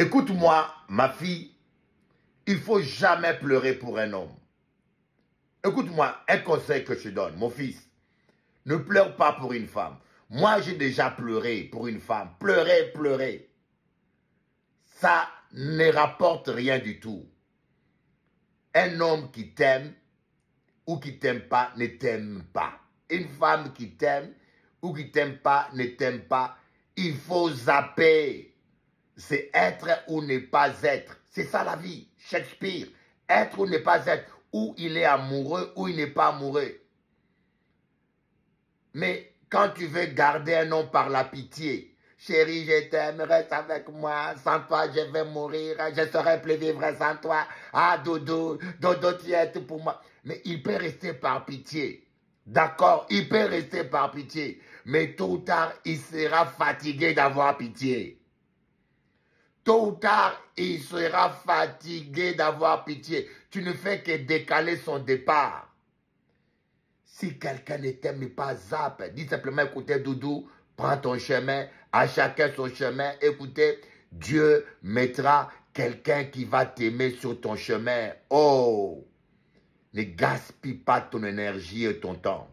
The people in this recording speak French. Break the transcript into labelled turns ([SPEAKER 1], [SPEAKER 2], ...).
[SPEAKER 1] Écoute-moi, ma fille, il faut jamais pleurer pour un homme. Écoute-moi, un conseil que je donne, mon fils. Ne pleure pas pour une femme. Moi, j'ai déjà pleuré pour une femme. Pleurer, pleurer. Ça ne rapporte rien du tout. Un homme qui t'aime ou qui t'aime pas ne t'aime pas. Une femme qui t'aime ou qui t'aime pas ne t'aime pas. Il faut zapper c'est être ou ne pas être. C'est ça la vie. Shakespeare, être ou ne pas être. Ou il est amoureux, ou il n'est pas amoureux. Mais quand tu veux garder un nom par la pitié, chérie, je t'aime, reste avec moi, sans toi, je vais mourir, je serai plus vivre sans toi, ah, dodo, dodo, tu es tout pour moi. Mais il peut rester par pitié. D'accord, il peut rester par pitié. Mais tôt tard, il sera fatigué d'avoir pitié. Tôt ou tard, il sera fatigué d'avoir pitié. Tu ne fais que décaler son départ. Si quelqu'un ne t'aime pas, zappe. Dis simplement, écoutez, Doudou, prends ton chemin. À chacun son chemin. Écoutez, Dieu mettra quelqu'un qui va t'aimer sur ton chemin. Oh, ne gaspille pas ton énergie et ton temps.